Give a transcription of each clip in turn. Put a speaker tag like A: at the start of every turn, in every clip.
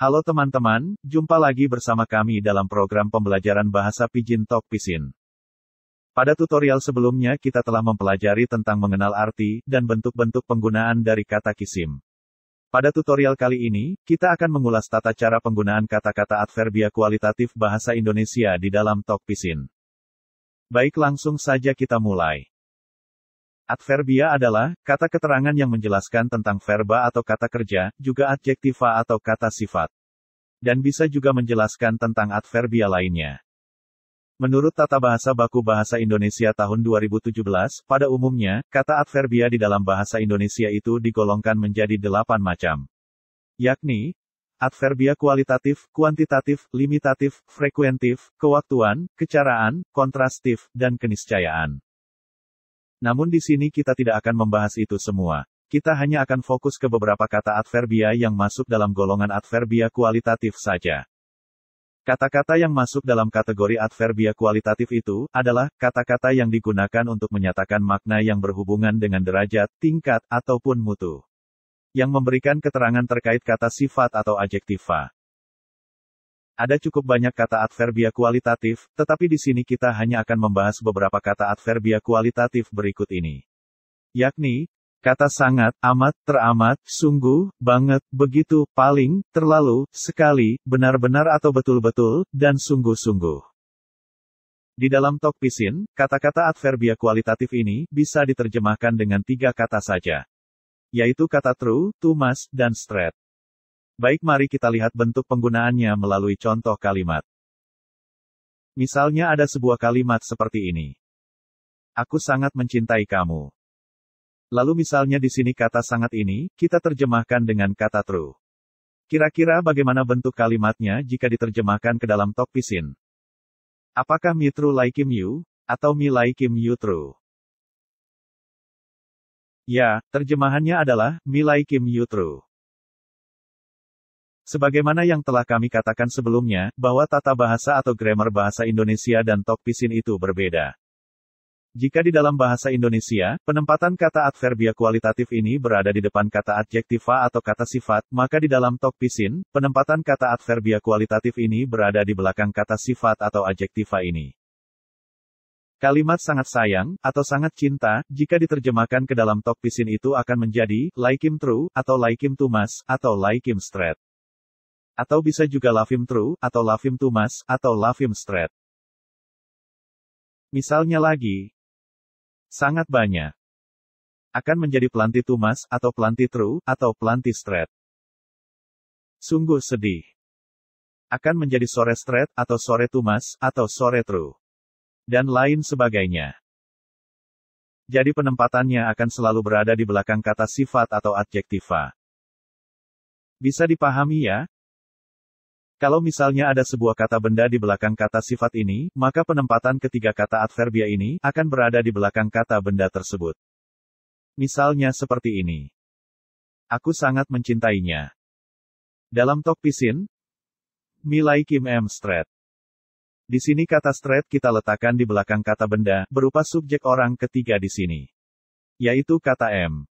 A: Halo teman-teman, jumpa lagi bersama kami dalam program pembelajaran bahasa Pidgin Talk Pisin. Pada tutorial sebelumnya kita telah mempelajari tentang mengenal arti dan bentuk-bentuk penggunaan dari kata kisim. Pada tutorial kali ini, kita akan mengulas tata cara penggunaan kata-kata adverbia kualitatif bahasa Indonesia di dalam Talk Pisin. Baik langsung saja kita mulai. Adverbia adalah kata keterangan yang menjelaskan tentang verba atau kata kerja, juga adjektiva atau kata sifat. Dan bisa juga menjelaskan tentang adverbia lainnya. Menurut Tata Bahasa Baku Bahasa Indonesia tahun 2017, pada umumnya, kata adverbia di dalam bahasa Indonesia itu digolongkan menjadi delapan macam. Yakni, adverbia kualitatif, kuantitatif, limitatif, frekuentif, kewaktuan, kecaraan, kontrastif, dan keniscayaan. Namun di sini kita tidak akan membahas itu semua. Kita hanya akan fokus ke beberapa kata adverbia yang masuk dalam golongan adverbia kualitatif saja. Kata-kata yang masuk dalam kategori adverbia kualitatif itu adalah kata-kata yang digunakan untuk menyatakan makna yang berhubungan dengan derajat, tingkat, ataupun mutu. Yang memberikan keterangan terkait kata sifat atau adjektiva. Ada cukup banyak kata adverbia kualitatif, tetapi di sini kita hanya akan membahas beberapa kata adverbia kualitatif berikut ini. Yakni, kata sangat, amat, teramat, sungguh, banget, begitu, paling, terlalu, sekali, benar-benar atau betul-betul, dan sungguh-sungguh. Di dalam talk pisin, kata-kata adverbia kualitatif ini bisa diterjemahkan dengan tiga kata saja, yaitu kata true, too much, dan straight. Baik mari kita lihat bentuk penggunaannya melalui contoh kalimat. Misalnya ada sebuah kalimat seperti ini. Aku sangat mencintai kamu. Lalu misalnya di sini kata sangat ini, kita terjemahkan dengan kata true. Kira-kira bagaimana bentuk kalimatnya jika diterjemahkan ke dalam talk pisin? Apakah me true like him you, atau me like him you true? Ya, terjemahannya adalah, me like him you true. Sebagaimana yang telah kami katakan sebelumnya, bahwa tata bahasa atau grammar bahasa Indonesia dan tokpisin itu berbeda. Jika di dalam bahasa Indonesia, penempatan kata adverbia kualitatif ini berada di depan kata adjektiva atau kata sifat, maka di dalam tokpisin, penempatan kata adverbia kualitatif ini berada di belakang kata sifat atau adjektiva ini. Kalimat sangat sayang, atau sangat cinta, jika diterjemahkan ke dalam tokpisin itu akan menjadi, like him true, atau like him too much, atau like him straight. Atau bisa juga lafim true, atau lafim tumas, atau lafim straight. Misalnya lagi, sangat banyak. Akan menjadi pelanti tumas, atau pelanti true, atau pelanti straight. Sungguh sedih. Akan menjadi sore straight, atau sore tumas, atau sore true. Dan lain sebagainya. Jadi penempatannya akan selalu berada di belakang kata sifat atau adjektiva. Bisa dipahami ya? Kalau misalnya ada sebuah kata benda di belakang kata sifat ini, maka penempatan ketiga kata adverbia ini akan berada di belakang kata benda tersebut. Misalnya seperti ini. Aku sangat mencintainya. Dalam talk pisin, Milai Kim M. Stret. Di sini kata stret kita letakkan di belakang kata benda, berupa subjek orang ketiga di sini. Yaitu kata M.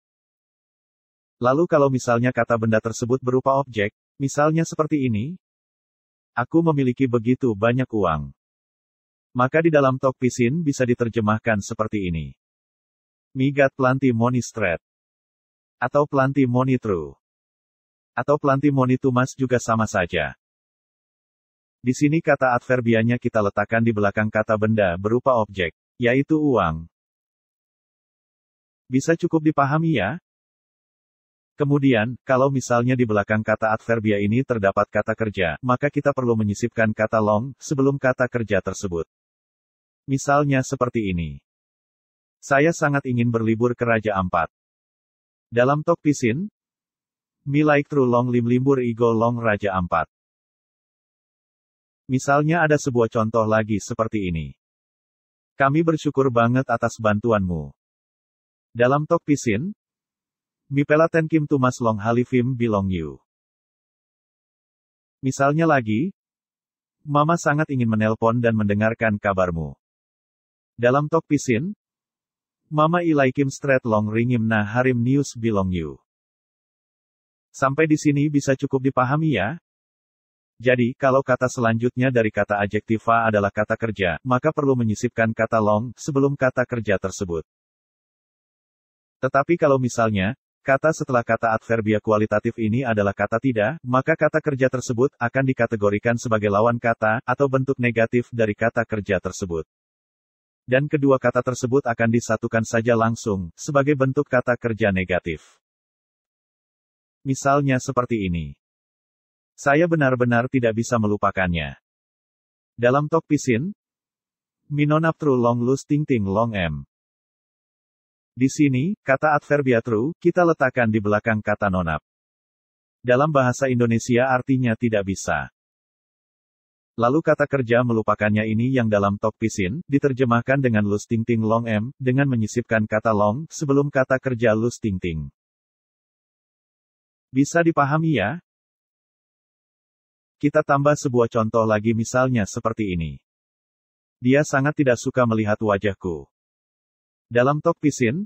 A: Lalu kalau misalnya kata benda tersebut berupa objek, misalnya seperti ini, Aku memiliki begitu banyak uang. Maka di dalam Tok pisin bisa diterjemahkan seperti ini. Migat planti monistret. Atau planti monitru. Atau planti monitumas juga sama saja. Di sini kata adverbianya kita letakkan di belakang kata benda berupa objek, yaitu uang. Bisa cukup dipahami ya? Kemudian, kalau misalnya di belakang kata adverbia ini terdapat kata kerja, maka kita perlu menyisipkan kata long sebelum kata kerja tersebut. Misalnya seperti ini. Saya sangat ingin berlibur ke Raja Ampat. Dalam Tok Pisin, Mi like true long lim libur igo long Raja Ampat. Misalnya ada sebuah contoh lagi seperti ini. Kami bersyukur banget atas bantuanmu. Dalam Tok Pisin, Mipela tenkim Kim Tumas Long Halifim Bilong Yu. Misalnya lagi, Mama sangat ingin menelpon dan mendengarkan kabarmu. Dalam tok pisin, Mama Ilai Kim Stret Long Ringim Na Harim News Bilong Yu. Sampai di sini bisa cukup dipahami ya? Jadi, kalau kata selanjutnya dari kata adjektiva adalah kata kerja, maka perlu menyisipkan kata long sebelum kata kerja tersebut. Tetapi kalau misalnya, Kata setelah kata adverbia kualitatif ini adalah kata tidak, maka kata kerja tersebut akan dikategorikan sebagai lawan kata atau bentuk negatif dari kata kerja tersebut. Dan kedua kata tersebut akan disatukan saja langsung sebagai bentuk kata kerja negatif. Misalnya seperti ini. Saya benar-benar tidak bisa melupakannya. Dalam tok pisin, Minon long lose ting ting long m. Di sini, kata adverbia true, kita letakkan di belakang kata nonap. Dalam bahasa Indonesia artinya tidak bisa. Lalu kata kerja melupakannya ini yang dalam talk pisin, diterjemahkan dengan lus ting long m, dengan menyisipkan kata long, sebelum kata kerja lus ting ting. Bisa dipahami ya? Kita tambah sebuah contoh lagi misalnya seperti ini. Dia sangat tidak suka melihat wajahku. Dalam Tok Pisin,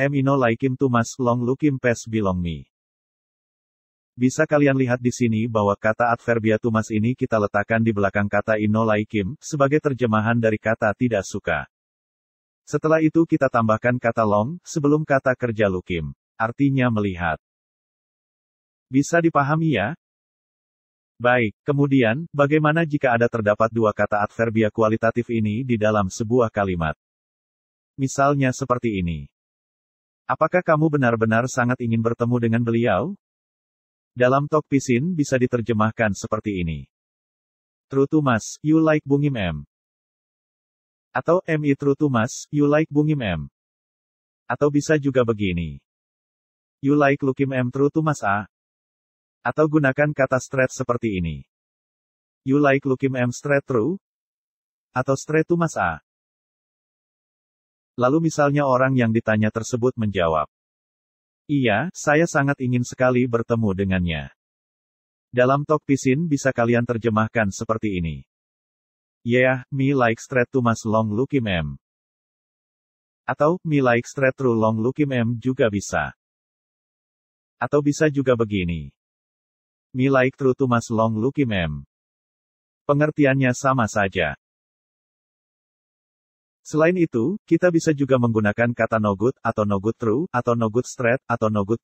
A: M ino laikim tumas long lukim pes bilong mi. Bisa kalian lihat di sini bahwa kata adverbia tumas ini kita letakkan di belakang kata ino laikim, sebagai terjemahan dari kata tidak suka. Setelah itu kita tambahkan kata long, sebelum kata kerja lukim. Artinya melihat. Bisa dipahami ya? Baik, kemudian, bagaimana jika ada terdapat dua kata adverbia kualitatif ini di dalam sebuah kalimat? misalnya seperti ini. Apakah kamu benar-benar sangat ingin bertemu dengan beliau? Dalam Tok pisin bisa diterjemahkan seperti ini. True to mas, you like Bungim M. Atau MI true to mas, you like Bungim M. Atau bisa juga begini. You like Lukim M true to mas A. Atau gunakan kata straight seperti ini. You like Lukim M straight true? Atau straight to mas A. Lalu misalnya orang yang ditanya tersebut menjawab, Iya, saya sangat ingin sekali bertemu dengannya. Dalam talk pisin bisa kalian terjemahkan seperti ini. Yeah, me like straight to mas long lukim em." Atau, me like straight through long lukim em" juga bisa. Atau bisa juga begini. Me like through to mas long lukim em." Pengertiannya sama saja. Selain itu, kita bisa juga menggunakan kata no good atau no good true atau no good straight atau no good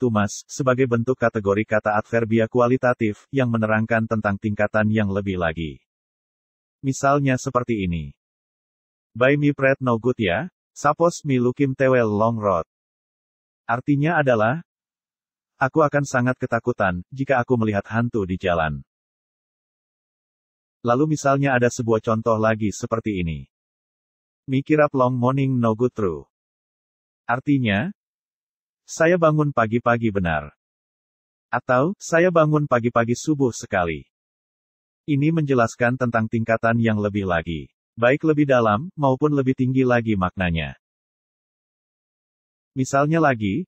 A: sebagai bentuk kategori kata adverbia kualitatif yang menerangkan tentang tingkatan yang lebih lagi. Misalnya seperti ini. By me pret no good ya, sapos mi lukim tewel long road. Artinya adalah, Aku akan sangat ketakutan jika aku melihat hantu di jalan. Lalu, misalnya, ada sebuah contoh lagi seperti ini: Mikirap long morning no good true. Artinya, saya bangun pagi-pagi benar. Atau, saya bangun pagi-pagi subuh sekali. Ini menjelaskan tentang tingkatan yang lebih lagi. Baik lebih dalam, maupun lebih tinggi lagi maknanya. Misalnya lagi,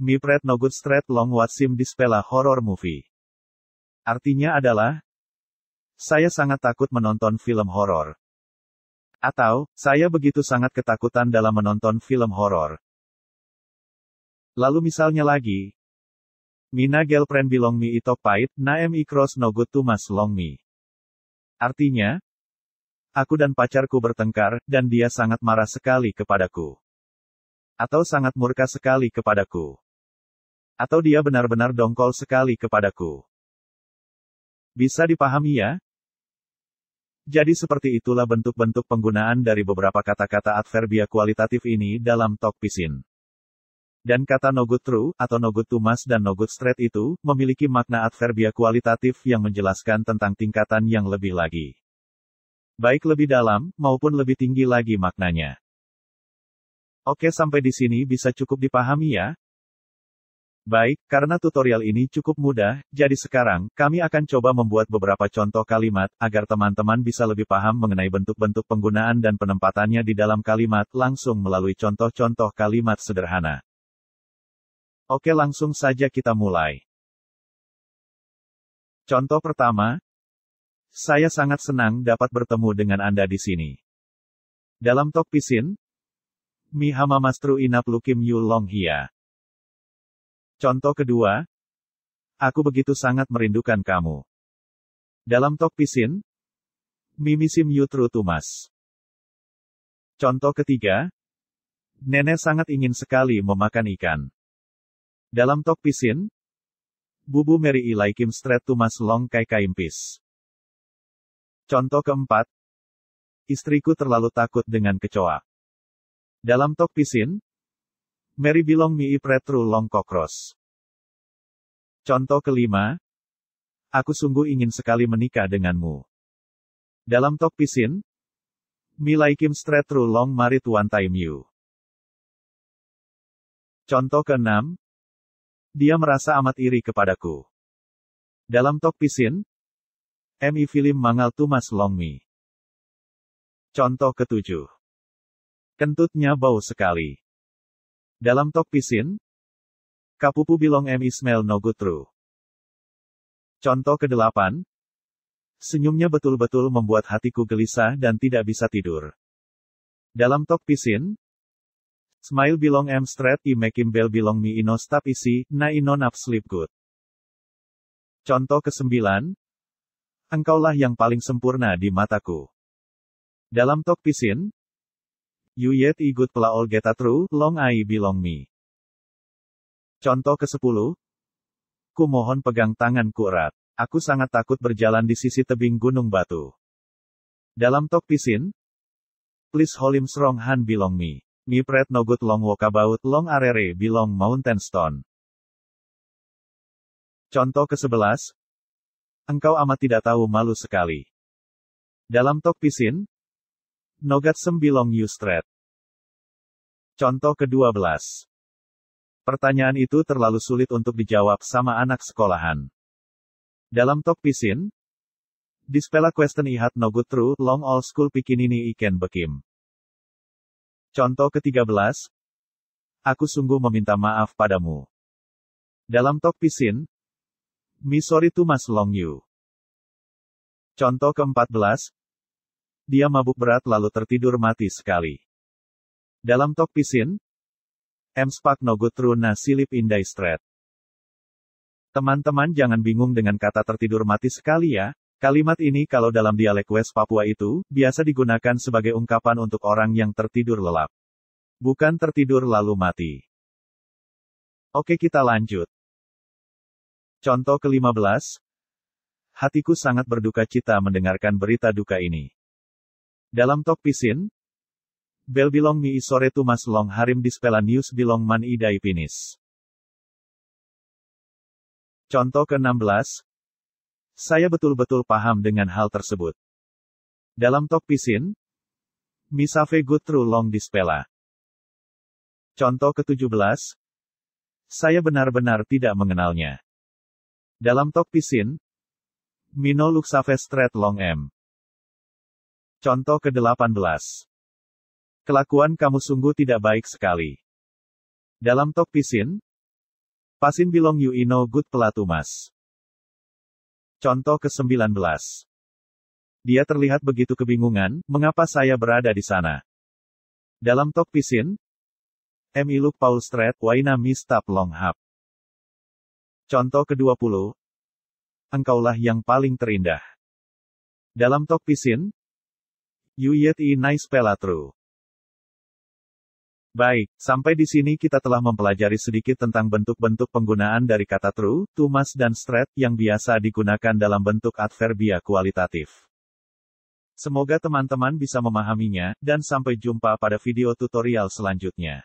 A: Mi Pret No Good Straight Long Watsim Dispela Horror Movie. Artinya adalah, saya sangat takut menonton film horor. Atau, saya begitu sangat ketakutan dalam menonton film horor. Lalu misalnya lagi, Mina girlfriend itok me na naem ikros no good to mas long mi. Artinya, aku dan pacarku bertengkar, dan dia sangat marah sekali kepadaku. Atau sangat murka sekali kepadaku. Atau dia benar-benar dongkol sekali kepadaku. Bisa dipahami ya? Jadi seperti itulah bentuk-bentuk penggunaan dari beberapa kata-kata adverbia kualitatif ini dalam talk pisin. Dan kata no good true, atau no good tumas dan no good straight itu, memiliki makna adverbia kualitatif yang menjelaskan tentang tingkatan yang lebih lagi. Baik lebih dalam, maupun lebih tinggi lagi maknanya. Oke sampai di sini bisa cukup dipahami ya, Baik, karena tutorial ini cukup mudah, jadi sekarang, kami akan coba membuat beberapa contoh kalimat, agar teman-teman bisa lebih paham mengenai bentuk-bentuk penggunaan dan penempatannya di dalam kalimat, langsung melalui contoh-contoh kalimat sederhana. Oke langsung saja kita mulai. Contoh pertama, saya sangat senang dapat bertemu dengan Anda di sini. Dalam Tok Pisin, Mi Hamamastru Inap Lukim yulong Long Hia. Contoh kedua, aku begitu sangat merindukan kamu. Dalam tok Pisin, Mimisim Yutru Tumas. Contoh ketiga, Nenek sangat ingin sekali memakan ikan. Dalam tok Pisin, Bubu Mary kim Stret Tumas Long Kai Kaimpis. Contoh keempat, Istriku terlalu takut dengan kecoa. Dalam tok Pisin, Mary Bilong Mi Pretru Long Kokros. Contoh kelima, Aku sungguh ingin sekali menikah denganmu. Dalam Tok Pisin, Lai Kim Stretru Long mari tuan Time You. Contoh keenam, Dia merasa amat iri kepadaku. Dalam Tok Pisin, Mi Film Mangal Tumas Long Mi. Contoh ketujuh. Kentutnya bau sekali. Dalam Tok Pisin, Kapupu Bilong M. Ismail Nogutru. Contoh ke-8, Senyumnya betul-betul membuat hatiku gelisah dan tidak bisa tidur. Dalam Tok Pisin, Smile bilong M Stret i make him Bilong Mi ino stop isi, na ino nap sleep good. Contoh ke-9, Engkaulah yang paling sempurna di mataku. Dalam Tok Pisin, You yet i good a true, long I belong me. Contoh ke-10. Ku mohon pegang tanganku erat. Aku sangat takut berjalan di sisi tebing gunung batu. Dalam tok pisin, please holim strong han belong me. Mi pret no good long baut long arere belong mountain stone. Contoh ke-11. Engkau amat tidak tahu malu sekali. Dalam tok pisin, Nogat Sembilong Yustret. Contoh ke-12. Pertanyaan itu terlalu sulit untuk dijawab sama anak sekolahan. Dalam tok Pisin, Dispela question ihat nogut true, long all school pikinini iken bekim. Contoh ke-13. Aku sungguh meminta maaf padamu. Dalam tok Pisin, Mi sorry to mas long you. Contoh ke-14. Dia mabuk berat lalu tertidur mati sekali. Dalam Tok Pisin, M. na Silip Indai Strat. Teman-teman jangan bingung dengan kata tertidur mati sekali ya, kalimat ini kalau dalam dialek West Papua itu, biasa digunakan sebagai ungkapan untuk orang yang tertidur lelap. Bukan tertidur lalu mati. Oke kita lanjut. Contoh ke-15. Hatiku sangat berduka cita mendengarkan berita duka ini. Dalam tok Pisin, Bel bilong mi isore tumas long harim dispela news bilong man idai pinis. Contoh ke-16, saya betul-betul paham dengan hal tersebut. Dalam tok Pisin, Misave good true long dispela. Contoh ke-17, saya benar-benar tidak mengenalnya. Dalam tok Pisin, Mino Luxave Stret Long M. Contoh ke-18. Kelakuan kamu sungguh tidak baik sekali. Dalam tok pisin, pasin bilong you ino good pelatumas. Contoh ke-19. Dia terlihat begitu kebingungan, mengapa saya berada di sana. Dalam tok pisin, M. Iluk Paul Strait, Waina Mistap Longhap. Contoh ke-20. Engkaulah yang paling terindah. Dalam tok pisin, You yet in Nice Pelatru. Baik, sampai di sini kita telah mempelajari sedikit tentang bentuk-bentuk penggunaan dari kata true, tumas, dan straight, yang biasa digunakan dalam bentuk adverbia kualitatif. Semoga teman-teman bisa memahaminya, dan sampai jumpa pada video tutorial selanjutnya.